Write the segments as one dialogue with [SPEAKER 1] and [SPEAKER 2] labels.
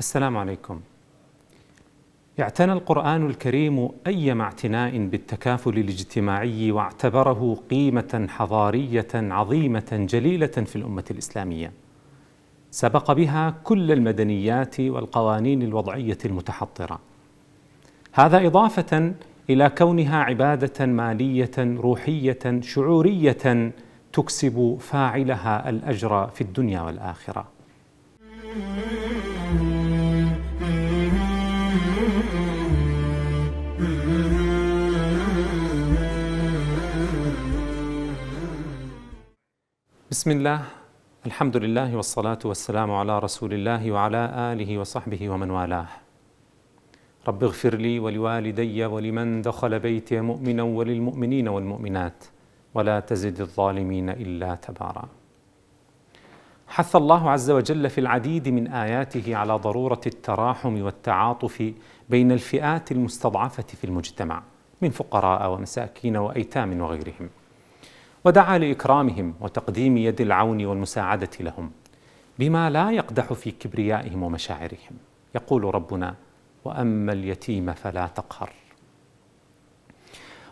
[SPEAKER 1] السلام عليكم اعتنى القرآن الكريم أيما اعتناء بالتكافل الاجتماعي واعتبره قيمة حضارية عظيمة جليلة في الأمة الإسلامية. سبق بها كل المدنيات والقوانين الوضعية المتحطرة هذا إضافة إلى كونها عبادة مالية روحية شعورية تكسب فاعلها الأجر في الدنيا والآخرة. بسم الله الحمد لله والصلاة والسلام على رسول الله وعلى آله وصحبه ومن والاه رب اغفر لي ولوالدي ولمن دخل بيتي مؤمنا وللمؤمنين والمؤمنات ولا تزد الظالمين إلا تبارا حث الله عز وجل في العديد من آياته على ضرورة التراحم والتعاطف بين الفئات المستضعفة في المجتمع من فقراء ومساكين وأيتام وغيرهم ودعا لإكرامهم وتقديم يد العون والمساعدة لهم بما لا يقدح في كبريائهم ومشاعرهم يقول ربنا وأما اليتيم فلا تقهر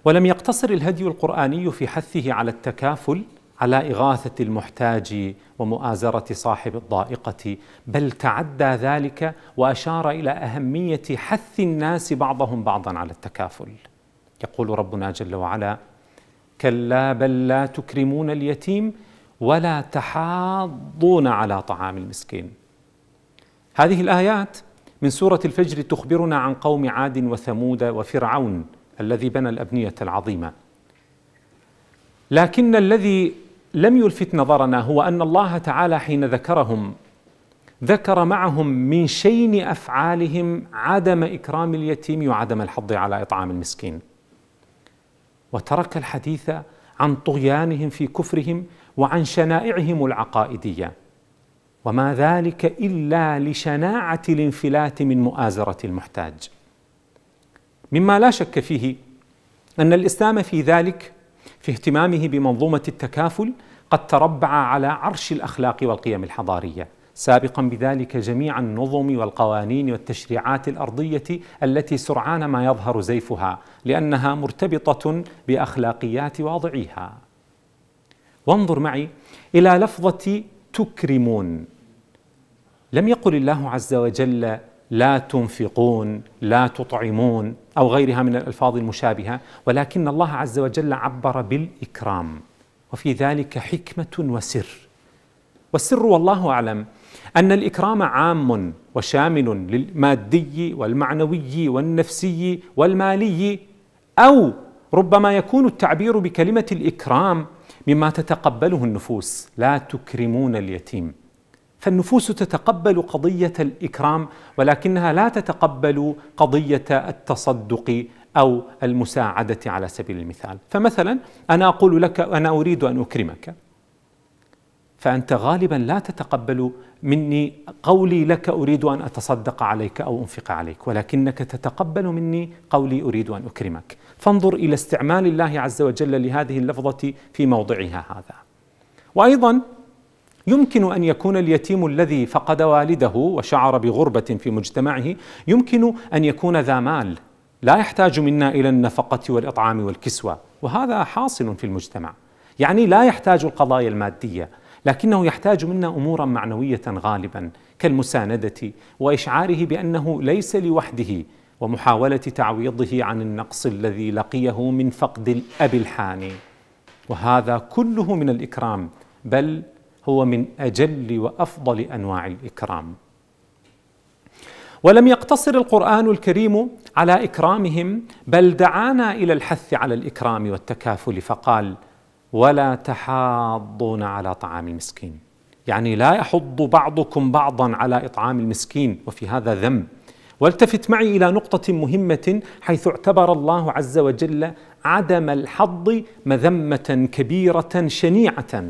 [SPEAKER 1] ولم يقتصر الهدي القرآني في حثه على التكافل على إغاثة المحتاج ومؤازرة صاحب الضائقة بل تعدى ذلك وأشار إلى أهمية حث الناس بعضهم بعضا على التكافل يقول ربنا جل وعلا كلا بل لا تكرمون اليتيم ولا تحاضون على طعام المسكين هذه الايات من سوره الفجر تخبرنا عن قوم عاد وثمود وفرعون الذي بنى الابنيه العظيمه لكن الذي لم يلفت نظرنا هو ان الله تعالى حين ذكرهم ذكر معهم من شين افعالهم عدم اكرام اليتيم وعدم الحض على اطعام المسكين وترك الحديث عن طغيانهم في كفرهم وعن شنائعهم العقائديه وما ذلك الا لشناعه الانفلات من مؤازره المحتاج مما لا شك فيه ان الاسلام في ذلك في اهتمامه بمنظومه التكافل قد تربع على عرش الاخلاق والقيم الحضاريه سابقا بذلك جميع النظم والقوانين والتشريعات الارضيه التي سرعان ما يظهر زيفها لانها مرتبطه باخلاقيات واضعيها وانظر معي الى لفظه تكرمون لم يقل الله عز وجل لا تنفقون لا تطعمون او غيرها من الالفاظ المشابهه ولكن الله عز وجل عبر بالاكرام وفي ذلك حكمه وسر والسر والله اعلم أن الإكرام عام وشامل للمادي والمعنوي والنفسي والمالي أو ربما يكون التعبير بكلمة الإكرام مما تتقبله النفوس لا تكرمون اليتيم فالنفوس تتقبل قضية الإكرام ولكنها لا تتقبل قضية التصدق أو المساعدة على سبيل المثال فمثلا أنا أقول لك أنا أريد أن أكرمك فأنت غالبا لا تتقبل مني قولي لك أريد أن أتصدق عليك أو أنفق عليك ولكنك تتقبل مني قولي أريد أن أكرمك فانظر إلى استعمال الله عز وجل لهذه اللفظة في موضعها هذا وأيضا يمكن ان يكون اليتيم الذي فقد والده وشعر بغربه في مجتمعه يمكن ان يكون ذا مال لا يحتاج منا الى النفقه والاطعام والكسوه وهذا حاصل في المجتمع يعني لا يحتاج القضايا الماديه لكنه يحتاج منا امورا معنويه غالبا كالمسانده واشعاره بانه ليس لوحده ومحاوله تعويضه عن النقص الذي لقيه من فقد الاب الحاني وهذا كله من الاكرام بل هو من اجل وافضل انواع الاكرام ولم يقتصر القران الكريم على اكرامهم بل دعانا الى الحث على الاكرام والتكافل فقال ولا تحاضون على طعام المسكين يعني لا يحض بعضكم بعضا على إطعام المسكين وفي هذا ذم والتفت معي إلى نقطة مهمة حيث اعتبر الله عز وجل عدم الحض مذمة كبيرة شنيعة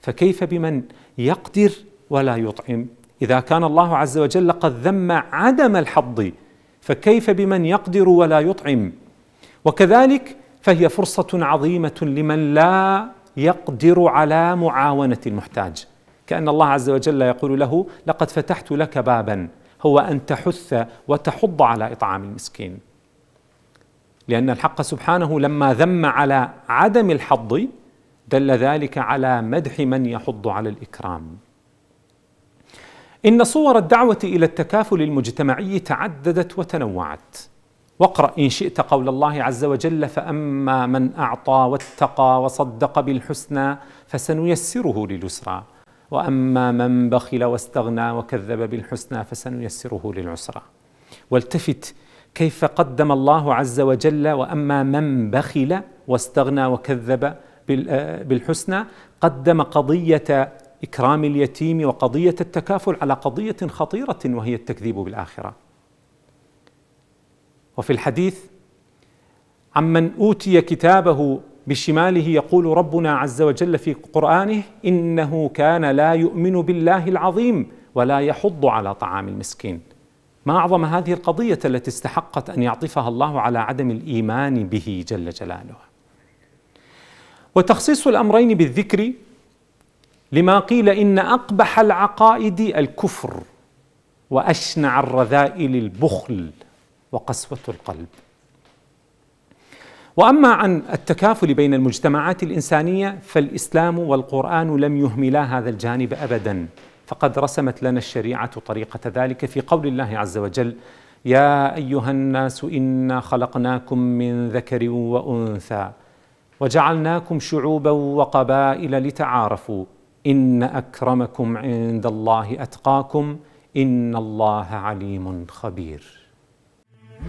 [SPEAKER 1] فكيف بمن يقدر ولا يطعم إذا كان الله عز وجل قد ذم عدم الحض فكيف بمن يقدر ولا يطعم وكذلك فهي فرصه عظيمه لمن لا يقدر على معاونه المحتاج كان الله عز وجل يقول له لقد فتحت لك بابا هو ان تحث وتحض على اطعام المسكين لان الحق سبحانه لما ذم على عدم الحض دل ذلك على مدح من يحض على الاكرام ان صور الدعوه الى التكافل المجتمعي تعددت وتنوعت واقرأ إن شئت قول الله عز وجل فأما من أعطى واتقى وصدق بالحسنى فسنيسره لليسرى وأما من بخل واستغنى وكذب بالحسنى فسنيسره للعسرى والتفت كيف قدم الله عز وجل وأما من بخل واستغنى وكذب بالحسنى قدم قضية إكرام اليتيم وقضية التكافل على قضية خطيرة وهي التكذيب بالآخرة وفي الحديث عمن اوتي كتابه بشماله يقول ربنا عز وجل في قرانه انه كان لا يؤمن بالله العظيم ولا يحض على طعام المسكين ما اعظم هذه القضيه التي استحقت ان يعطفها الله على عدم الايمان به جل جلاله وتخصيص الامرين بالذكر لما قيل ان اقبح العقائد الكفر واشنع الرذائل البخل وقسوة القلب. واما عن التكافل بين المجتمعات الانسانيه فالاسلام والقران لم يهملا هذا الجانب ابدا فقد رسمت لنا الشريعه طريقه ذلك في قول الله عز وجل يا ايها الناس انا خلقناكم من ذكر وانثى وجعلناكم شعوبا وقبائل لتعارفوا ان اكرمكم عند الله اتقاكم ان الله عليم خبير عن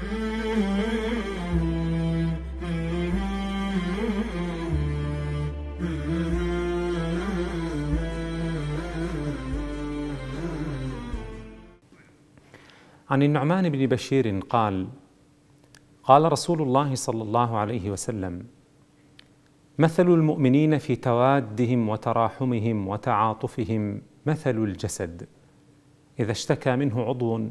[SPEAKER 1] النعمان بن بشير قال قال رسول الله صلى الله عليه وسلم مثل المؤمنين في توادهم وتراحمهم وتعاطفهم مثل الجسد اذا اشتكى منه عضو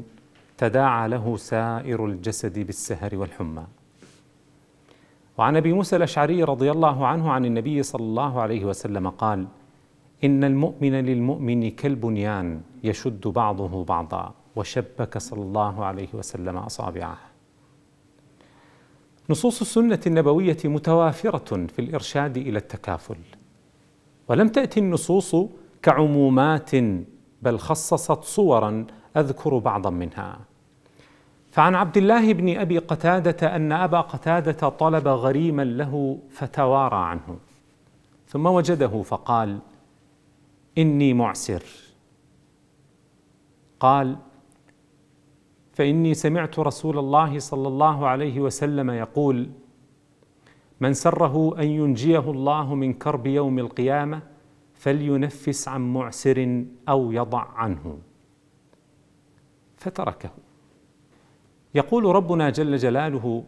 [SPEAKER 1] تداعى له سائر الجسد بالسهر والحمى وعن ابي موسى الاشعري رضي الله عنه عن النبي صلى الله عليه وسلم قال ان المؤمن للمؤمن كالبنيان يشد بعضه بعضا وشبك صلى الله عليه وسلم اصابعه نصوص السنه النبويه متوافره في الارشاد الى التكافل ولم تاتي النصوص كعمومات بل خصصت صورا اذكر بعضا منها فعن عبد الله بن ابي قتاده ان ابا قتاده طلب غريما له فتوارى عنه ثم وجده فقال اني معسر قال فاني سمعت رسول الله صلى الله عليه وسلم يقول من سره ان ينجيه الله من كرب يوم القيامه فلينفس عن معسر او يضع عنه فتركه يقول ربنا جل جلاله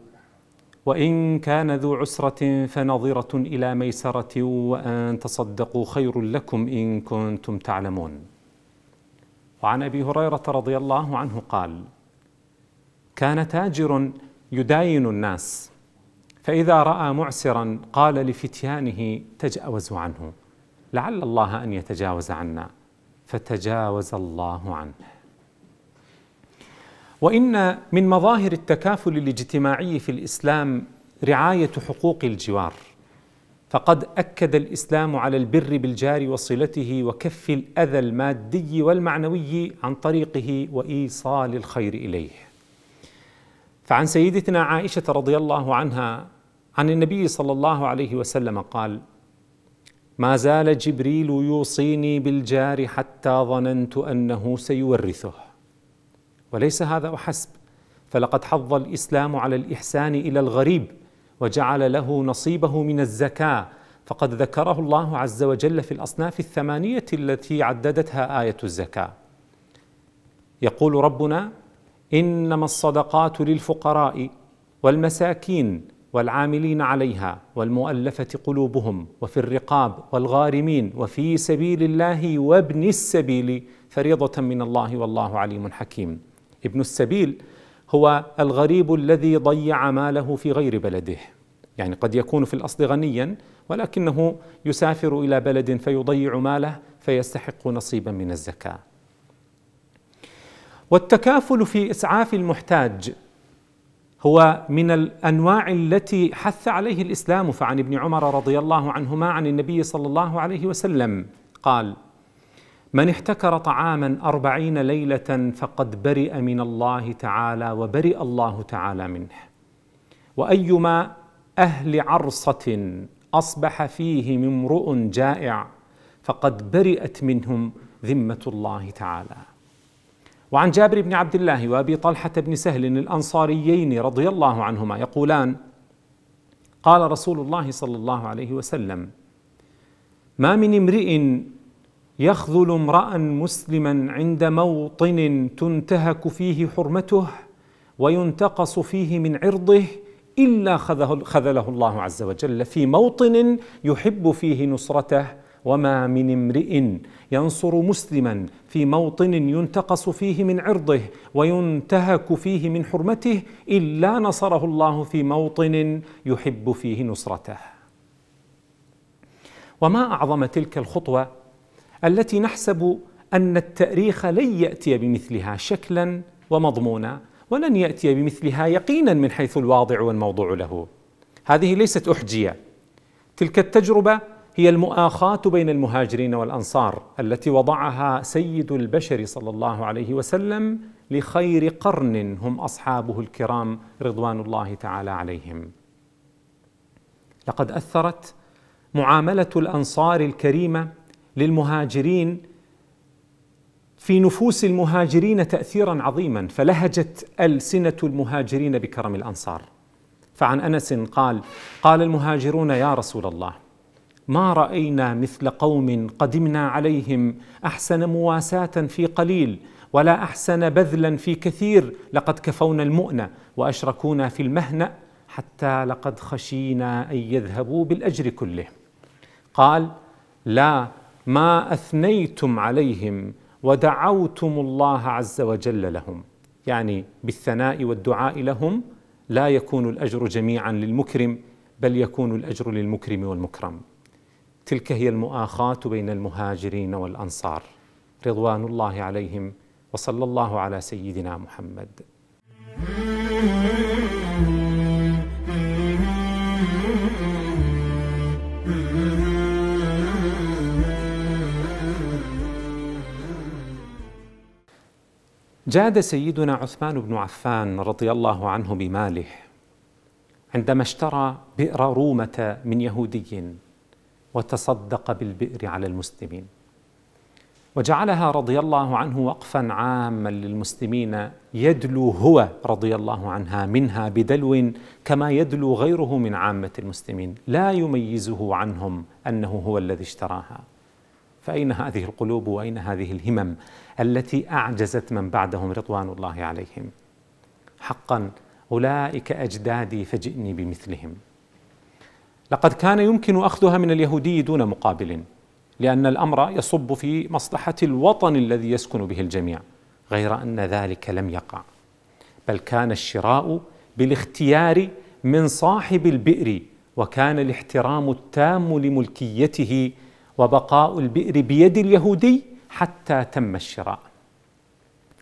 [SPEAKER 1] وان كان ذو عسره فنظره الى ميسره وان تصدقوا خير لكم ان كنتم تعلمون وعن ابي هريره رضي الله عنه قال كان تاجر يداين الناس فاذا راى معسرا قال لفتيانه تجاوزوا عنه لعل الله ان يتجاوز عنا فتجاوز الله عنه وان من مظاهر التكافل الاجتماعي في الاسلام رعايه حقوق الجوار فقد اكد الاسلام على البر بالجار وصلته وكف الاذى المادي والمعنوي عن طريقه وايصال الخير اليه فعن سيدتنا عائشه رضي الله عنها عن النبي صلى الله عليه وسلم قال ما زال جبريل يوصيني بالجار حتى ظننت انه سيورثه وليس هذا وحسب فلقد حض الاسلام على الاحسان الى الغريب وجعل له نصيبه من الزكاه فقد ذكره الله عز وجل في الاصناف الثمانيه التي عددتها ايه الزكاه يقول ربنا انما الصدقات للفقراء والمساكين والعاملين عليها والمؤلفه قلوبهم وفي الرقاب والغارمين وفي سبيل الله وابن السبيل فريضه من الله والله عليم حكيم ابن السبيل هو الغريب الذي ضيع ماله في غير بلده يعني قد يكون في الاصل غنيا ولكنه يسافر الى بلد فيضيع ماله فيستحق نصيبا من الزكاه والتكافل في اسعاف المحتاج هو من الانواع التي حث عليه الاسلام فعن ابن عمر رضي الله عنهما عن النبي صلى الله عليه وسلم قال من احتكر طعاما أربعين ليلة فقد برئ من الله تعالى وبرئ الله تعالى منه وأيما أهل عرصة أصبح فيهم امرؤ جائع فقد برئت منهم ذمة الله تعالى وعن جابر بن عبد الله وأبي طلحة بن سهل الأنصاريين رضي الله عنهما يقولان قال رسول الله صلى الله عليه وسلم ما من امرئ يخذل امرا مسلما عند موطن تنتهك فيه حرمته وينتقص فيه من عرضه الا خذله الله عز وجل في موطن يحب فيه نصرته وما من امرئ ينصر مسلما في موطن ينتقص فيه من عرضه وينتهك فيه من حرمته الا نصره الله في موطن يحب فيه نصرته وما اعظم تلك الخطوه التي نحسب أن التأريخ لن يأتي بمثلها شكلا ومضمونا ولن يأتي بمثلها يقينا من حيث الواضع والموضوع له هذه ليست أحجية تلك التجربة هي المؤاخاة بين المهاجرين والأنصار التي وضعها سيد البشر صلى الله عليه وسلم لخير قرن هم أصحابه الكرام رضوان الله تعالى عليهم لقد أثرت معاملة الأنصار الكريمة للمهاجرين في نفوس المهاجرين تاثيرا عظيما فلهجت السنه المهاجرين بكرم الانصار فعن انس قال قال المهاجرون يا رسول الله ما راينا مثل قوم قدمنا عليهم احسن مواساه في قليل ولا احسن بذلا في كثير لقد كفونا المؤنه واشركونا في المهنا حتى لقد خشينا ان يذهبوا بالاجر كله قال لا ما اثنيتم عليهم ودعوتم الله عز وجل لهم يعني بالثناء والدعاء لهم لا يكون الاجر جميعا للمكرم بل يكون الاجر للمكرم والمكرم تلك هي المؤاخاه بين المهاجرين والانصار رضوان الله عليهم وصلى الله على سيدنا محمد جاد سيدنا عثمان بن عفان رضي الله عنه بماله عندما اشترى بئر رومة من يهودي وتصدق بالبئر على المسلمين وجعلها رضي الله عنه وقفا عاما للمسلمين يدلو هو رضي الله عنها منها بدلو كما يدلو غيره من عامة المسلمين لا يميزه عنهم أنه هو الذي اشتراها فأين هذه القلوب وأين هذه الهمم التي اعجزت من بعدهم رضوان الله عليهم حقا اولئك اجدادي فجئني بمثلهم لقد كان يمكن اخذها من اليهودي دون مقابل لان الامر يصب في مصلحه الوطن الذي يسكن به الجميع غير ان ذلك لم يقع بل كان الشراء بالاختيار من صاحب البئر وكان الاحترام التام لملكيته وبقاء البئر بيد اليهودي حتى تم الشراء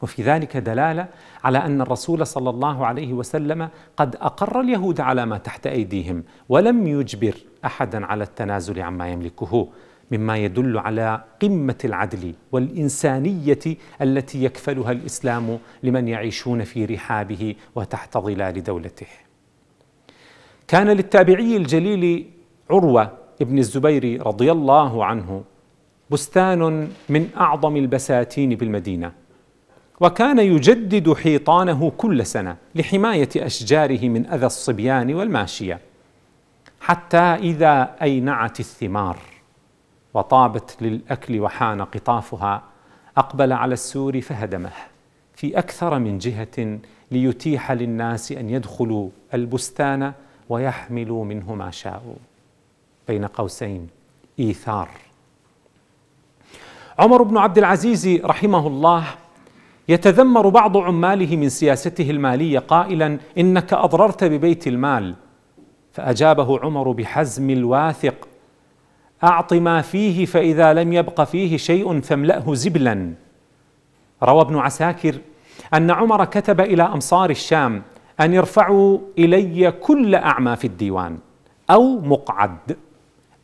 [SPEAKER 1] وفي ذلك دلاله على ان الرسول صلى الله عليه وسلم قد اقر اليهود على ما تحت ايديهم ولم يجبر احدا على التنازل عما يملكه مما يدل على قمه العدل والانسانيه التي يكفلها الاسلام لمن يعيشون في رحابه وتحت ظلال دولته. كان للتابعي الجليل عروه ابن الزبير رضي الله عنه بستان من أعظم البساتين بالمدينة وكان يجدد حيطانه كل سنة لحماية أشجاره من أذى الصبيان والماشية حتى إذا أينعت الثمار وطابت للأكل وحان قطافها أقبل على السور فهدمه في أكثر من جهة ليتيح للناس أن يدخلوا البستان ويحملوا منه ما شاءوا بين قوسين إيثار عمر بن عبد العزيز رحمه الله يتذمر بعض عماله من سياسته الماليه قائلا انك اضررت ببيت المال فاجابه عمر بحزم الواثق اعط ما فيه فاذا لم يبق فيه شيء فاملاه زبلا روى ابن عساكر ان عمر كتب الى امصار الشام ان يرفعوا الي كل اعمى في الديوان او مقعد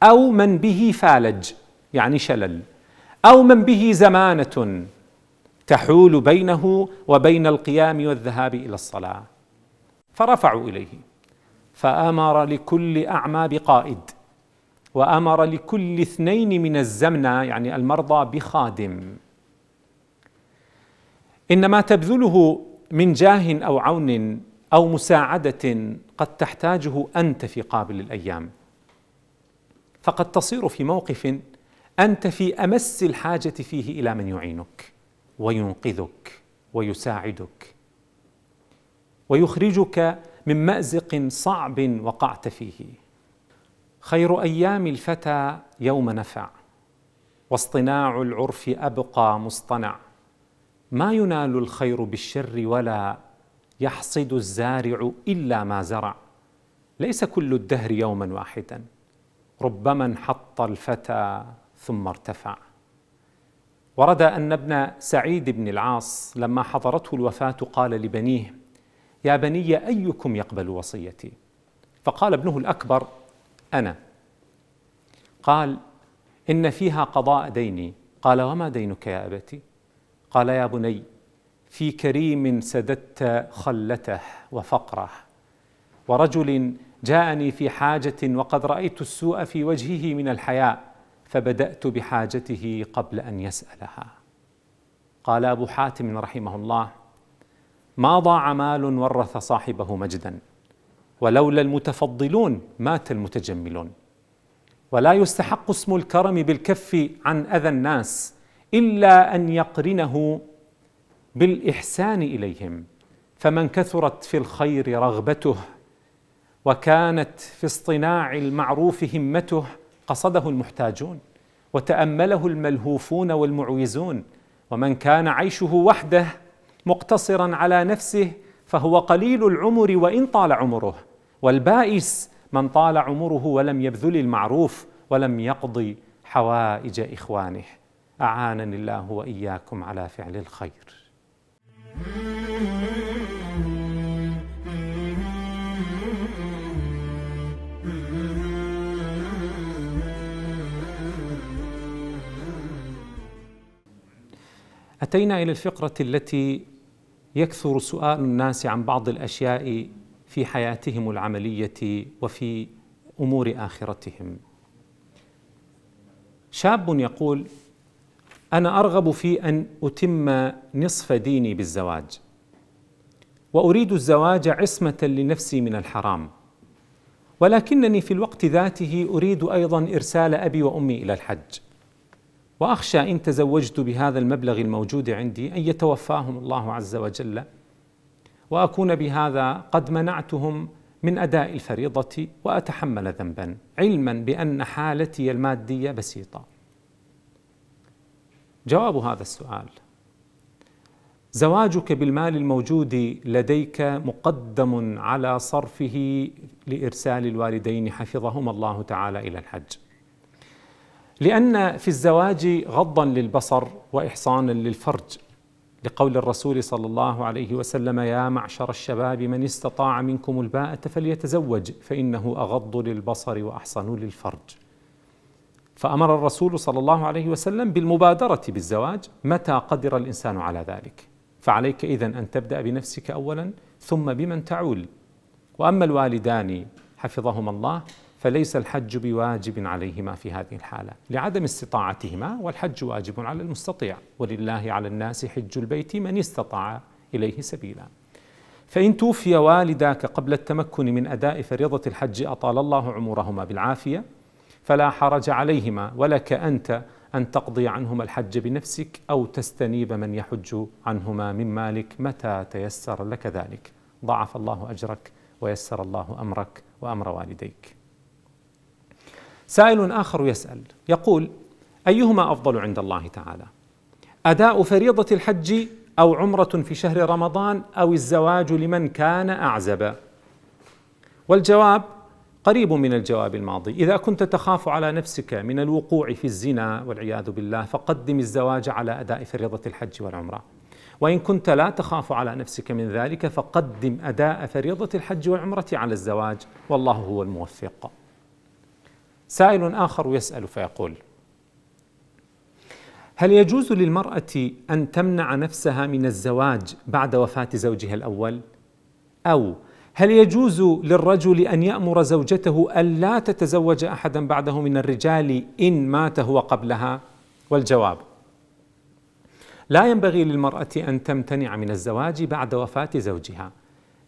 [SPEAKER 1] او من به فالج يعني شلل أو من به زمانة تحول بينه وبين القيام والذهاب إلى الصلاة فرفعوا إليه فأمر لكل أعمى بقائد وأمر لكل اثنين من الزمنة يعني المرضى بخادم إنما تبذله من جاه أو عون أو مساعدة قد تحتاجه أنت في قابل الأيام فقد تصير في موقف انت في امس الحاجه فيه الى من يعينك وينقذك ويساعدك ويخرجك من مازق صعب وقعت فيه خير ايام الفتى يوم نفع واصطناع العرف ابقى مصطنع ما ينال الخير بالشر ولا يحصد الزارع الا ما زرع ليس كل الدهر يوما واحدا ربما انحط الفتى ثم ارتفع ورد أن ابن سعيد بن العاص لما حضرته الوفاة قال لبنيه يا بني أيكم يقبل وصيتي فقال ابنه الأكبر أنا قال إن فيها قضاء ديني قال وما دينك يا أبتي قال يا بني في كريم سددت خلته وفقره ورجل جاءني في حاجة وقد رأيت السوء في وجهه من الحياء فبدات بحاجته قبل ان يسالها قال ابو حاتم رحمه الله ما ضاع مال ورث صاحبه مجدا ولولا المتفضلون مات المتجملون ولا يستحق اسم الكرم بالكف عن اذى الناس الا ان يقرنه بالاحسان اليهم فمن كثرت في الخير رغبته وكانت في اصطناع المعروف همته قصده المحتاجون وتامله الملهوفون والمعوزون ومن كان عيشه وحده مقتصرا على نفسه فهو قليل العمر وان طال عمره والبائس من طال عمره ولم يبذل المعروف ولم يقضي حوائج اخوانه اعانني الله واياكم على فعل الخير أتينا إلى الفقرة التي يكثر سؤال الناس عن بعض الأشياء في حياتهم العملية وفي أمور آخرتهم شاب يقول أنا أرغب في أن أتم نصف ديني بالزواج وأريد الزواج عصمة لنفسي من الحرام ولكنني في الوقت ذاته أريد أيضا إرسال أبي وأمي إلى الحج واخشى ان تزوجت بهذا المبلغ الموجود عندي ان يتوفاهم الله عز وجل واكون بهذا قد منعتهم من اداء الفريضه واتحمل ذنبا علما بان حالتي الماديه بسيطه جواب هذا السؤال زواجك بالمال الموجود لديك مقدم على صرفه لارسال الوالدين حفظهما الله تعالى الى الحج لأن في الزواج غضا للبصر وإحصانا للفرج لقول الرسول صلى الله عليه وسلم يا معشر الشباب من استطاع منكم الباءة فليتزوج فإنه أغض للبصر وأحصن للفرج فأمر الرسول صلى الله عليه وسلم بالمبادرة بالزواج متى قدر الإنسان على ذلك فعليك إذا أن تبدأ بنفسك أولا ثم بمن تعول وأما الوالدان حفظهما الله فليس الحج بواجب عليهما في هذه الحالة لعدم استطاعتهما والحج واجب على المستطيع ولله على الناس حج البيت من استطاع إليه سبيلا فإن توفي والداك قبل التمكن من أداء فريضة الحج أطال الله عمرهما بالعافية فلا حرج عليهما ولك أنت أن تقضي عنهما الحج بنفسك أو تستنيب من يحج عنهما من مالك متى تيسر لك ذلك ضعف الله أجرك ويسر الله أمرك وأمر والديك سائل آخر يسأل يقول أيهما أفضل عند الله تعالى أداء فريضة الحج أو عمرة في شهر رمضان أو الزواج لمن كان أعزب والجواب قريب من الجواب الماضي إذا كنت تخاف على نفسك من الوقوع في الزنا والعياذ بالله فقدم الزواج على أداء فريضة الحج والعمرة وإن كنت لا تخاف على نفسك من ذلك فقدم أداء فريضة الحج والعمرة على الزواج والله هو الموفق سائل آخر يسأل فيقول هل يجوز للمرأة أن تمنع نفسها من الزواج بعد وفاة زوجها الأول؟ أو هل يجوز للرجل أن يأمر زوجته ألا تتزوج أحدا بعده من الرجال إن مات هو قبلها؟ والجواب لا ينبغي للمرأة أن تمتنع من الزواج بعد وفاة زوجها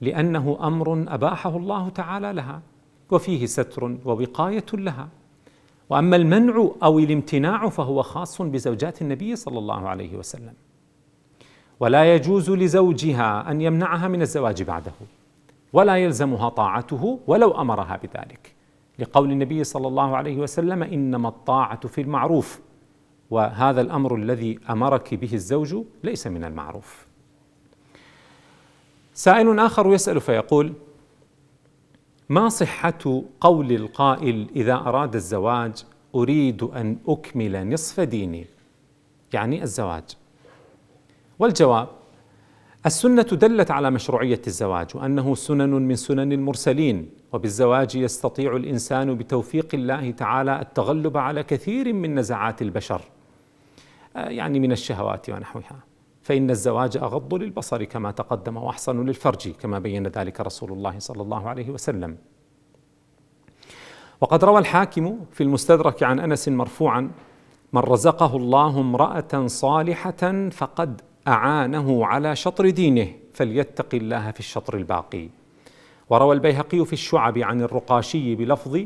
[SPEAKER 1] لأنه أمر أباحه الله تعالى لها وفيه ستر ووقاية لها وأما المنع أو الامتناع فهو خاص بزوجات النبي صلى الله عليه وسلم ولا يجوز لزوجها أن يمنعها من الزواج بعده ولا يلزمها طاعته ولو أمرها بذلك لقول النبي صلى الله عليه وسلم إنما الطاعة في المعروف وهذا الأمر الذي أمرك به الزوج ليس من المعروف سائل آخر يسأل فيقول ما صحة قول القائل إذا أراد الزواج أريد أن أكمل نصف ديني يعني الزواج والجواب السنة دلت على مشروعية الزواج وأنه سنن من سنن المرسلين وبالزواج يستطيع الإنسان بتوفيق الله تعالى التغلب على كثير من نزعات البشر آه، يعني من الشهوات ونحوها فإن الزواج أغض للبصر كما تقدم وأحصن للفرج كما بين ذلك رسول الله صلى الله عليه وسلم وقد روى الحاكم في المستدرك عن أنس مرفوعا من رزقه الله امرأة صالحة فقد أعانه على شطر دينه فليتق الله في الشطر الباقي وروى البيهقي في الشعب عن الرقاشي بلفظ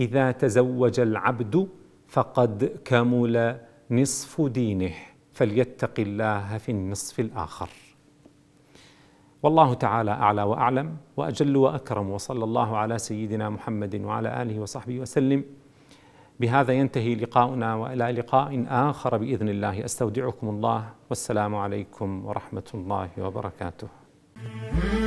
[SPEAKER 1] إذا تزوج العبد فقد كمل نصف دينه فليتق الله في النصف الآخر والله تعالى أعلى وأعلم وأجل وأكرم وصلى الله على سيدنا محمد وعلى آله وصحبه وسلم بهذا ينتهي لقاؤنا والى لقاء اخر باذن الله استودعكم الله والسلام عليكم ورحمه الله وبركاته.